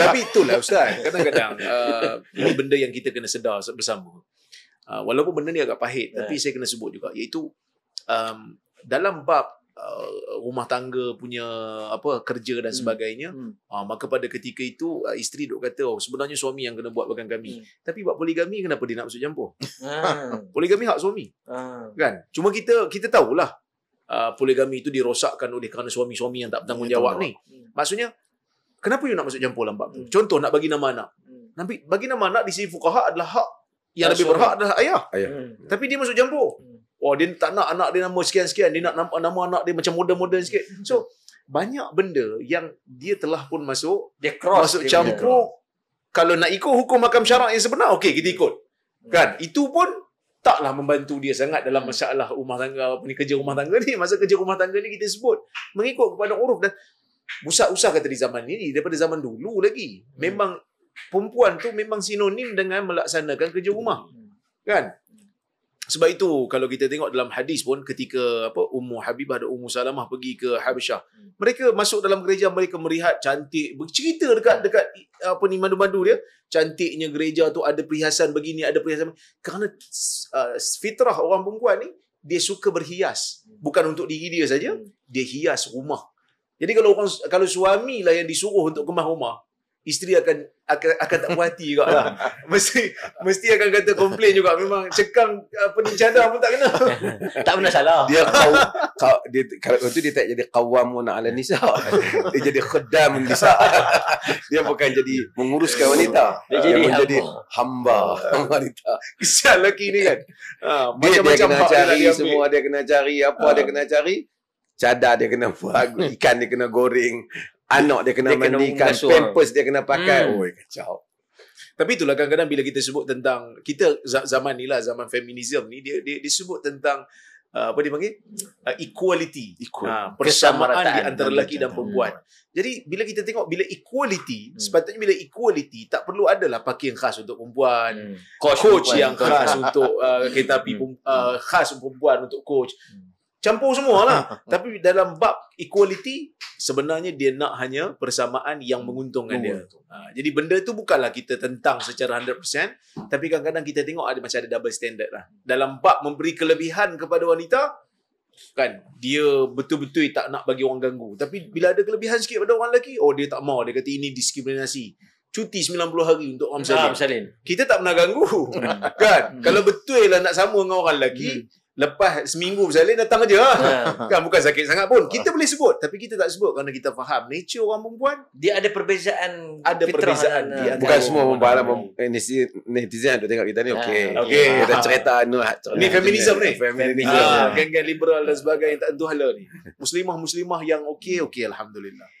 tapi itulah ustaz kadang-kadang uh, ini benda yang kita kena sedar bersama uh, walaupun benda ni agak pahit yeah. tapi saya kena sebut juga iaitu um, dalam bab uh, rumah tangga punya apa kerja dan hmm. sebagainya hmm. Hmm. Uh, maka pada ketika itu uh, isteri duk kata oh sebenarnya suami yang kena buat bagian kami hmm. tapi buat poligami kenapa dia nak masuk campur hmm. poligami hak suami hmm. kan cuma kita kita tahulah Uh, poligami itu dirosakkan oleh kerana suami-suami yang tak bertanggungjawab ya, ni. Hmm. Maksudnya Kenapa you nak masuk campur dalam tu? Hmm. Contoh nak bagi nama anak. Hmm. Nabi bagi nama anak di sisi fuqaha adalah hak yang ya, lebih berhak adalah ayah. ayah. Hmm. Ya. Tapi dia masuk campur. Hmm. Wah, dia tak nak anak dia nama sekian-sekian, dia nak nama, nama anak dia macam moden-moden sikit. Hmm. So, banyak benda yang dia telah pun masuk dia cross masuk dia Kalau nak ikut hukum makam syarak yang sebenar, okey kita ikut. Hmm. Kan? Itu pun taklah membantu dia sangat dalam hmm. masalah rumah tangga apa ni kerja rumah tangga ni masa kerja rumah tangga ni kita sebut mengikut kepada uruf dan Usah-usah kata di zaman ini daripada zaman dulu lagi. Hmm. Memang perempuan tu memang sinonim dengan melaksanakan kerja rumah. Kan? Sebab itu kalau kita tengok dalam hadis pun ketika apa Ummu Habibah dan Ummu Salamah pergi ke Habsyah, hmm. mereka masuk dalam gereja mereka melihat cantik bercerita dekat hmm. dekat apa ni mandu-mandu dia, cantiknya gereja tu ada perhiasan begini, ada perhiasan begini. kerana uh, fitrah orang perempuan ni dia suka berhias, bukan untuk diri dia saja, dia hias rumah. Jadi kalau orang kalau suami lah yang disuruh untuk kemas rumah, isteri akan akan, akan tak puas juga lah. Mesti mesti akan kata komplain juga memang cekang apa ni cadar pun tak kena. tak pernah salah. Dia kau, kau dia kalau tu dia tak jadi qawamun ala nisa. Dia jadi khadam nisa. Dia bukan jadi menguruskan wanita. Dia, dia jadi dia menjadi hamba. wanita. Kesian lelaki ni kan. Ha, dia, macam-macam dia kena cari dia semua dia kena cari apa ha. dia kena cari cadar dia kena buat, ikan dia kena goreng, anak dia kena dia mandikan, pampers dia kena pakai. Hmm. Oi, kacau. Tapi itulah kadang-kadang bila kita sebut tentang kita zaman ni lah, zaman feminisme ni dia, dia disebut tentang uh, apa dia panggil? Uh, equality. Equal. Uh, persamaan di antara lelaki dan hmm. perempuan. Hmm. Jadi bila kita tengok bila equality, hmm. sepatutnya bila equality tak perlu adalah pakaian khas untuk perempuan, hmm. coach, coach perempuan yang khas untuk uh, kereta api hmm. uh, khas untuk perempuan untuk coach. Hmm campur semua lah, tapi dalam bab equality sebenarnya dia nak hanya persamaan yang menguntungkan oh, dia. Ha jadi benda tu bukanlah kita tentang secara 100% tapi kadang-kadang kita tengok ada macam ada double standard lah. Dalam bab memberi kelebihan kepada wanita kan dia betul-betul tak nak bagi orang ganggu tapi bila ada kelebihan sikit pada orang lelaki oh dia tak mau dia kata ini diskriminasi. Cuti 90 hari untuk orang ha, ah, salin. Kita tak pernah ganggu. kan? Kalau betul lah nak sama dengan orang lelaki hmm lepas seminggu misalnya datang aja ha. Ya. kan bukan sakit sangat pun kita boleh sebut tapi kita tak sebut kerana kita faham nature orang perempuan dia ada perbezaan ada perbezaan ha. dia ada bukan semua perempuan lah, eh, netizen tu tengok kita ni ya. okey ha. okey okay. ada ah. cerita anu lah, ni feminism ni feminism ha. geng-geng liberal dan sebagainya tak tentu hala lah ni muslimah muslimah yang okey okey alhamdulillah